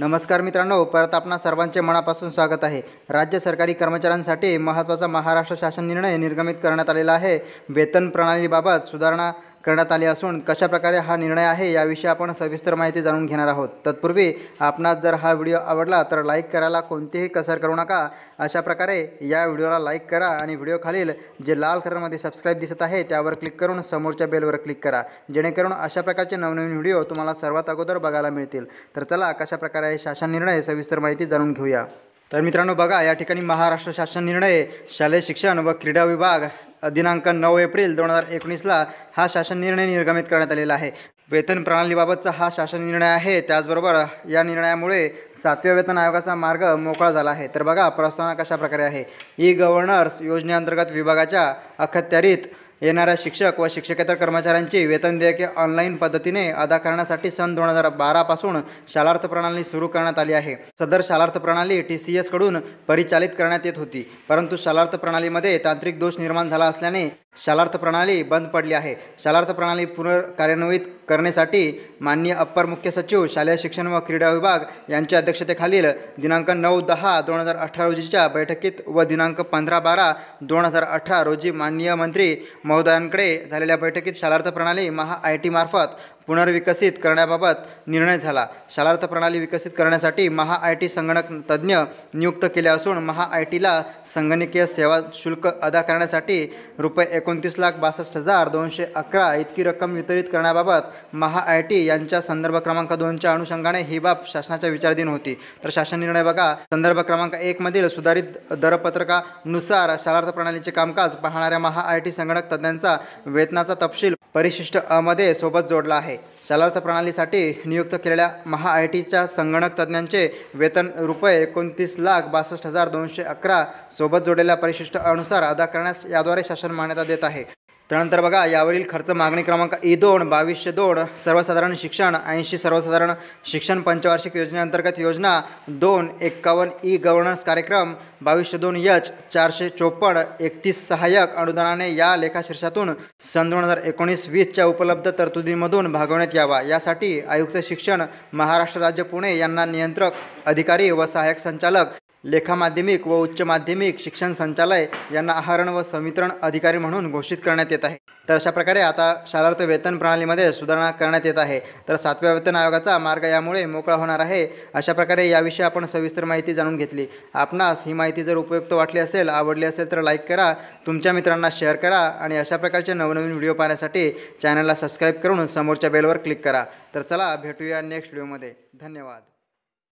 नमस्कार मित्रांनो परत आपणा सर्वांचे मनापासून स्वागत आहे राज्य सरकारी कर्मचाऱ्यांसाठी महत्त्वाचा महाराष्ट्र शासन निर्णय निर्गमित करण्यात आलेला आहे वेतन प्रणालीबाबत सुधारणा करण्यात आले असून कशाप्रकारे हा निर्णय आहे याविषयी आपण सविस्तर माहिती जाणून घेणार आहोत तत्पूर्वी आपणास जर हा व्हिडिओ आवडला तर लाईक करायला कोणतीही कसर करू नका अशा प्रकारे या व्हिडिओला लाईक करा आणि व्हिडिओ खालील जे लाल कलरमध्ये सबस्क्राईब दिसत आहे त्यावर क्लिक करून समोरच्या बेलवर क्लिक करा जेणेकरून अशा प्रकारचे नवनवीन व्हिडिओ तुम्हाला सर्वात अगोदर बघायला मिळतील तर चला कशाप्रकारे हे शासन निर्णय सविस्तर माहिती जाणून घेऊया तर मित्रांनो बघा या ठिकाणी महाराष्ट्र शासन निर्णय शालेय शिक्षण व क्रीडा विभाग दिनांक नऊ एप्रिल दोन हजार एकोणीसला हा शासन निर्णय निर्गमित करण्यात आलेला आहे वेतन प्रणालीबाबतचा हा शासन निर्णय आहे त्याचबरोबर या निर्णयामुळे सातव्या वेतन आयोगाचा मार्ग मोकळा झाला आहे तर बघा प्रस्तावना कशा प्रकारे आहे ई गव्हर्नर्स योजनेअंतर्गत विभागाच्या अखत्यारीत येणाऱ्या शिक्षक व शिक्षकेतर कर्मचाऱ्यांची वेतन देयके ऑनलाईन पद्धतीने अदा करण्यासाठी सन दोन हजार बारापासून शालार्थ प्रणाली सुरू करण्यात आली आहे सदर शालार्थ प्रणाली टी सी एसकडून परिचालित करण्यात येत होती परंतु शालार्थ प्रणालीमध्ये तांत्रिक दोष निर्माण झाला असल्याने शालार्थ प्रणाली बंद पडली आहे शालार्थ प्रणाली पुनर्कार्यान्वित करण्यासाठी माननीय अप्पर मुख्य सचिव शालेय शिक्षण व क्रीडा विभाग यांच्या अध्यक्षतेखालील दिनांक नऊ दहा दोन हजार अठरा रोजीच्या बैठकीत व दिनांक पंधरा बारा दोन हजार अठरा रोजी माननीय मंत्री महोदयांकडे झालेल्या बैठकीत शालार्थ प्रणाली महा आय मार्फत पुनर्विकसित करण्याबाबत निर्णय झाला शालार्थ प्रणाली विकसित करण्यासाठी महा आय टी संगणक तज्ज्ञ नियुक्त केले असून महा आय टीला संगणकीय सेवा शुल्क अदा करण्यासाठी रुपये एकोणतीस लाख बासष्ट हजार दोनशे अकरा इतकी रक्कम वितरित करण्याबाबत महा आय टी यांच्या संदर्भ क्रमांक दोनच्या अनुषंगाने ही बाब शासनाच्या विचारधीन होती तर शासन निर्णय बघा संदर्भ क्रमांक एकमधील सुधारित दरपत्रकानुसार शालार्थ प्रणालीचे कामकाज पाहणाऱ्या महा आय टी संगणक तज्ज्ञांचा वेतनाचा तपशील परिशिष्ट अमध्ये सोबत जोडला आहे शालार्थ प्रणालीसाठी नियुक्त केलेल्या महा आय टीच्या संगणक तज्ज्ञांचे वेतन रुपये एकोणतीस लाख बासष्ट हजार दोनशे अकरा सोबत जोडलेल्या परिशिष्ट अनुसार अदा करण्यास याद्वारे शासन मान्यता देत आहे त्यानंतर बघा यावरील खर्च मागणी क्रमांक ई दोन बावीसशे दोन सर्वसाधारण शिक्षण ऐंशी सर्वसाधारण शिक्षण पंचवार्षिक योजनेअंतर्गत योजना दोन एक्कावन्न ई गव्हर्नन्स कार्यक्रम बावीसशे दोन यच चारशे चोपन्न एकतीस सहाय्यक अनुदानाने या लेखाशीर्षातून सन दोन हजार एकोणीस वीसच्या उपलब्ध तरतुदींमधून भागवण्यात यावा यासाठी आयुक्त शिक्षण महाराष्ट्र राज्य पुणे यांना नियंत्रक अधिकारी व सहाय्यक संचालक लेखा माध्यमिक व उच्च माध्यमिक शिक्षण संचालय यांना आहारण व संवितरण अधिकारी म्हणून घोषित करण्यात येत आहे तर अशा प्रकारे आता शालार्थ वेतन प्रणालीमध्ये सुधारणा करण्यात येत आहे तर सातव्या वेतन आयोगाचा मार्ग यामुळे मोकळा होणार आहे अशा प्रकारे याविषयी आपण सविस्तर माहिती जाणून घेतली आपणास ही माहिती जर उपयुक्त वाटली असेल आवडली असेल तर लाईक करा तुमच्या मित्रांना शेअर करा आणि अशा प्रकारचे नवनवीन व्हिडिओ पाहण्यासाठी चॅनलला सबस्क्राईब करून समोरच्या बेलवर क्लिक करा तर चला भेटूया नेक्स्ट व्हिडिओमध्ये धन्यवाद